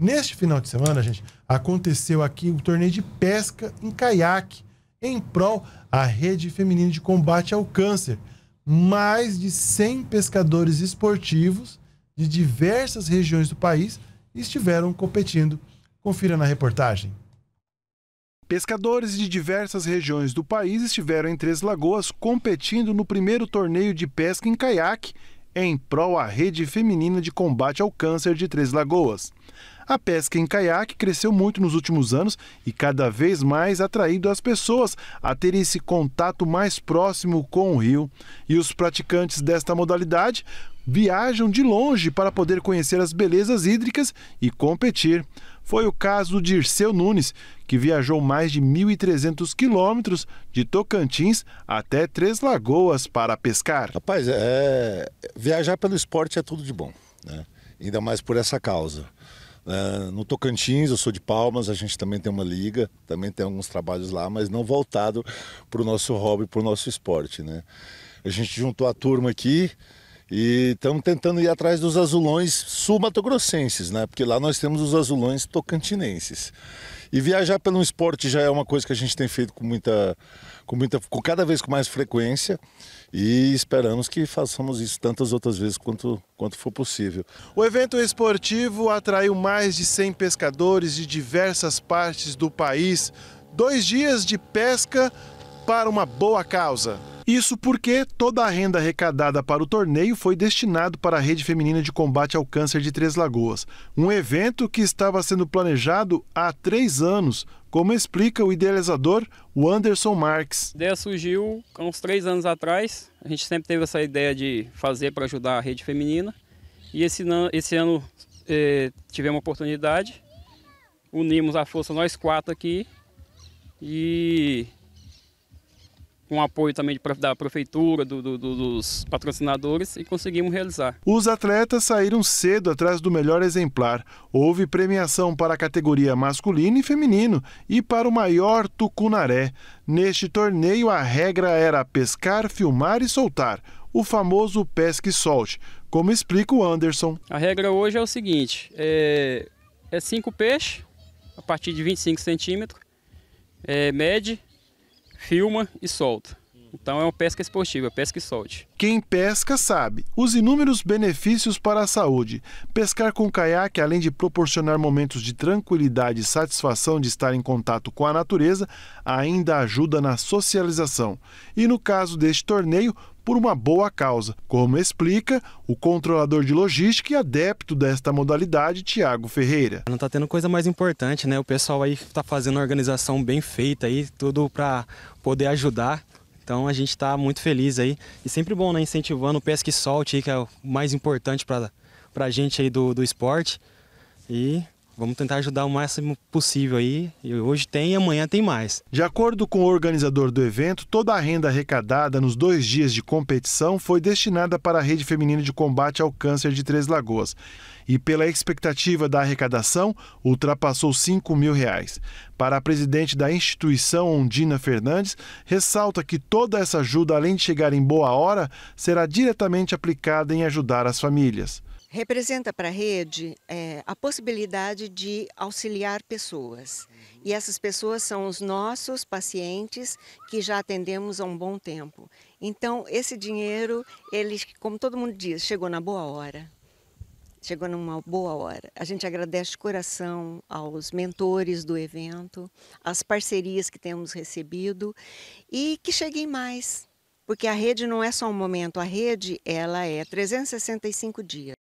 Neste final de semana, gente, aconteceu aqui o um torneio de pesca em caiaque, em prol à rede feminina de combate ao câncer. Mais de 100 pescadores esportivos de diversas regiões do país estiveram competindo. Confira na reportagem. Pescadores de diversas regiões do país estiveram em Três Lagoas competindo no primeiro torneio de pesca em caiaque em prol à Rede Feminina de Combate ao Câncer de Três Lagoas. A pesca em caiaque cresceu muito nos últimos anos e cada vez mais atraindo as pessoas a terem esse contato mais próximo com o rio. E os praticantes desta modalidade viajam de longe para poder conhecer as belezas hídricas e competir. Foi o caso de Dirceu Nunes, que viajou mais de 1.300 quilômetros de Tocantins até Três Lagoas para pescar. Rapaz, é... viajar pelo esporte é tudo de bom, né? ainda mais por essa causa. Uh, no Tocantins, eu sou de Palmas, a gente também tem uma liga, também tem alguns trabalhos lá, mas não voltado para o nosso hobby, para o nosso esporte, né? A gente juntou a turma aqui e estamos tentando ir atrás dos azulões sul-matogrossenses, né? Porque lá nós temos os azulões tocantinenses. E viajar pelo esporte já é uma coisa que a gente tem feito com muita, com muita, com cada vez com mais frequência. E esperamos que façamos isso tantas outras vezes quanto, quanto for possível. O evento esportivo atraiu mais de 100 pescadores de diversas partes do país. Dois dias de pesca para uma boa causa. Isso porque toda a renda arrecadada para o torneio foi destinado para a Rede Feminina de Combate ao Câncer de Três Lagoas, um evento que estava sendo planejado há três anos, como explica o idealizador o Anderson Marques. A ideia surgiu há uns três anos atrás. A gente sempre teve essa ideia de fazer para ajudar a rede feminina. E esse, esse ano eh, tivemos uma oportunidade, unimos a força nós quatro aqui e com apoio também da prefeitura, do, do, dos patrocinadores e conseguimos realizar. Os atletas saíram cedo atrás do melhor exemplar. Houve premiação para a categoria masculino e feminino e para o maior tucunaré. Neste torneio, a regra era pescar, filmar e soltar, o famoso pesque e solte, como explica o Anderson. A regra hoje é o seguinte: é, é cinco peixes a partir de 25 centímetros, é, mede filma e solta. Então é uma pesca esportiva, é pesca e solte. Quem pesca sabe os inúmeros benefícios para a saúde. Pescar com caiaque, além de proporcionar momentos de tranquilidade e satisfação de estar em contato com a natureza, ainda ajuda na socialização. E no caso deste torneio, por uma boa causa, como explica o controlador de logística e adepto desta modalidade, Tiago Ferreira. Não está tendo coisa mais importante, né? O pessoal aí está fazendo uma organização bem feita aí, tudo para poder ajudar. Então a gente está muito feliz aí. E sempre bom, né? Incentivando o pesca e solte, que é o mais importante para a gente aí do, do esporte. E Vamos tentar ajudar o máximo possível aí. E hoje tem e amanhã tem mais. De acordo com o organizador do evento, toda a renda arrecadada nos dois dias de competição foi destinada para a Rede Feminina de Combate ao Câncer de Três Lagoas. E pela expectativa da arrecadação, ultrapassou 5 mil reais. Para a presidente da instituição, Ondina Fernandes, ressalta que toda essa ajuda, além de chegar em boa hora, será diretamente aplicada em ajudar as famílias representa para a rede é, a possibilidade de auxiliar pessoas. Uhum. E essas pessoas são os nossos pacientes que já atendemos há um bom tempo. Então, esse dinheiro, ele, como todo mundo diz, chegou na boa hora. Chegou numa boa hora. A gente agradece de coração aos mentores do evento, às parcerias que temos recebido e que cheguem mais, porque a rede não é só um momento, a rede ela é 365 dias.